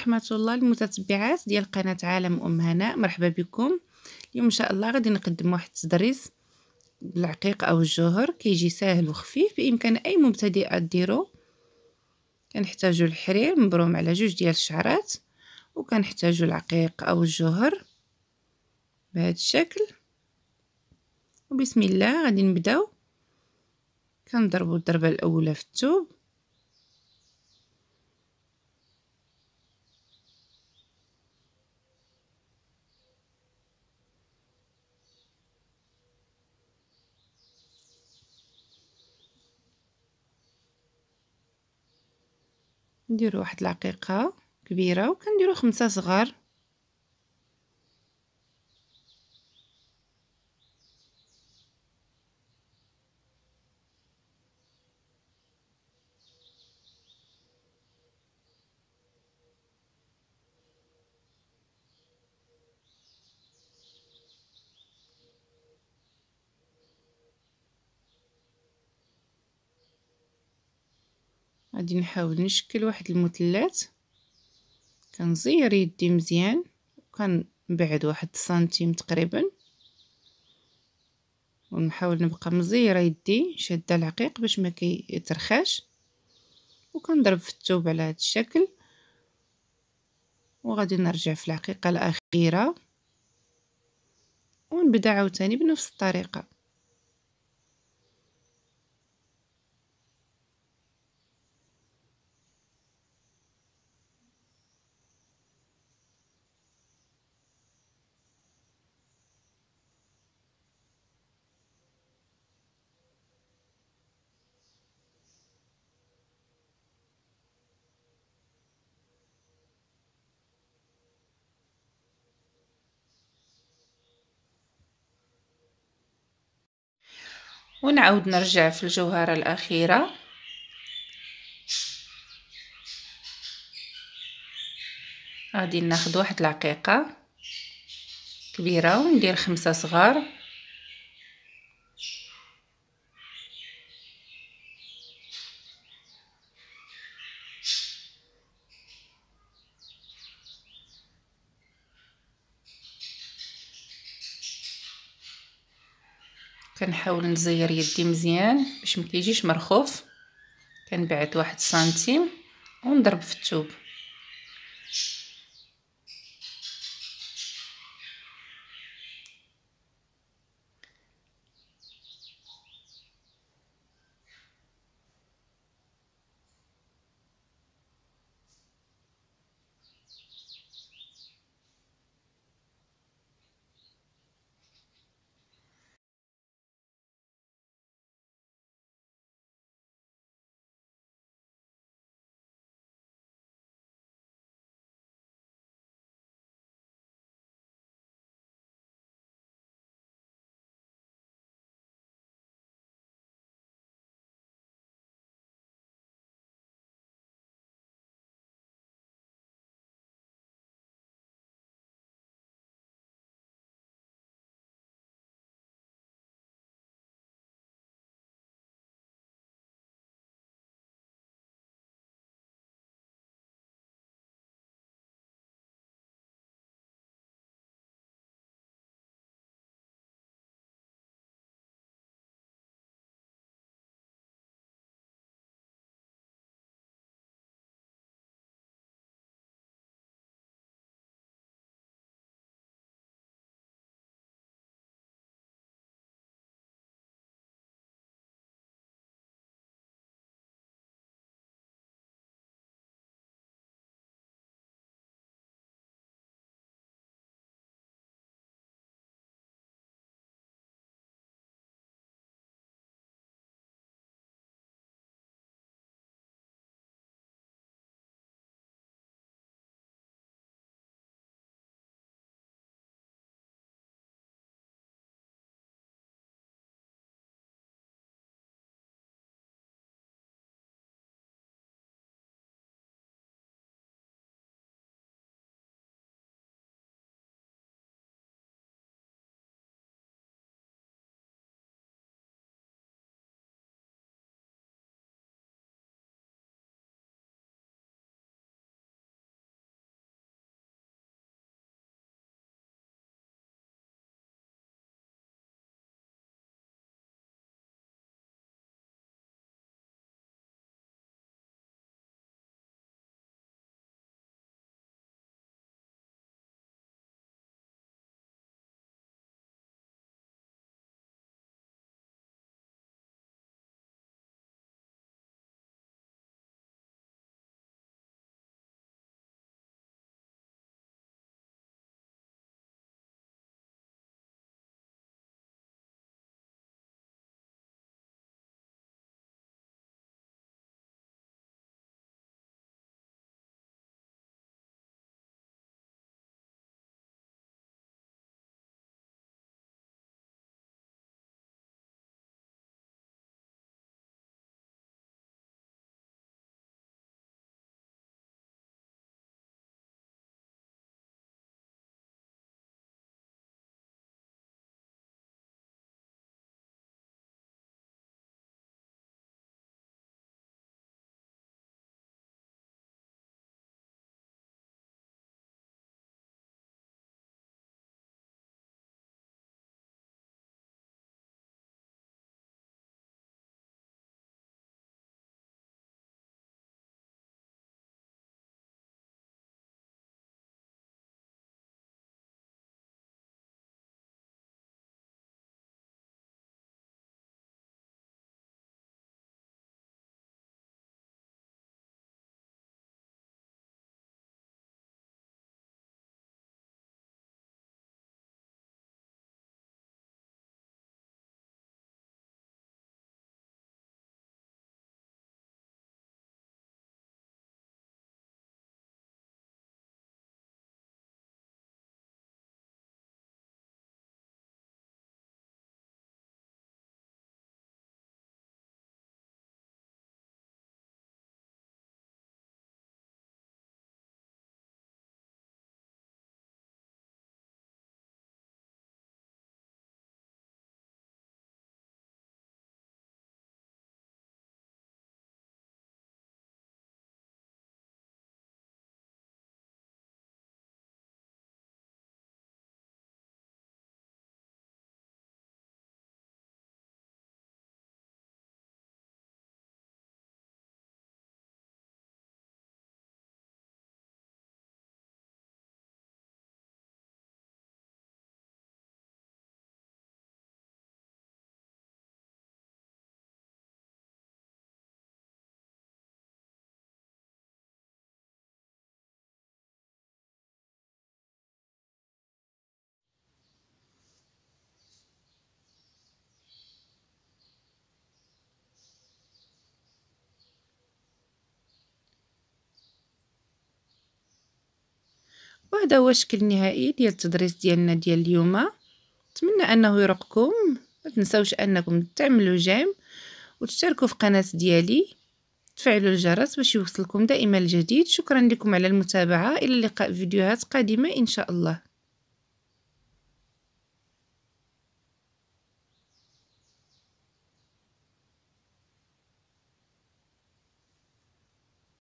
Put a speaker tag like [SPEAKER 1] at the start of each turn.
[SPEAKER 1] ورحمه الله المتتبعات ديال قناه عالم ام هناء مرحبا بكم اليوم ان شاء الله غادي نقدم واحد التدريس بالعقيق او الجوهر كيجي ساهل وخفيف بامكان اي مبتدئه ديرو كنحتاجو الحرير مبروم على جوج ديال الشعرات وكنحتاجو العقيق او الجوهر بهذا الشكل وبسم الله غادي نبداو كنضربو الضربه الاولى في التوب نديرو واحد العقيقه كبيره وكنديرو خمسه صغار غادي نحاول نشكل واحد المثلث كنزير يدي مزيان وكنبعد واحد سنتيم تقريبا ونحاول نبقى مزيره يدي شاده العقيق باش ما كيترخاش وكنضرب في الثوب على هذا الشكل وغادي نرجع في العقيقه الاخيره ونبدا عاوتاني بنفس الطريقه ونعود نرجع في الجوهرة الأخيرة غادي ناخد واحد العقيقة كبيرة وندير خمسة صغار كنحاول نزير يدي مزيان باش ما كيجيش مرخوف كنبعد واحد سنتيم ونضرب في الثوب هذا هو الشكل النهائي ديال التدريس ديالنا ديال اليوم نتمنى انه يرقكم ما تنساوش انكم تعملوا جيم وتشتركوا في قناه ديالي تفعلوا الجرس باش يوصلكم دائما الجديد شكرا لكم على المتابعه الى اللقاء في فيديوهات قادمه ان شاء الله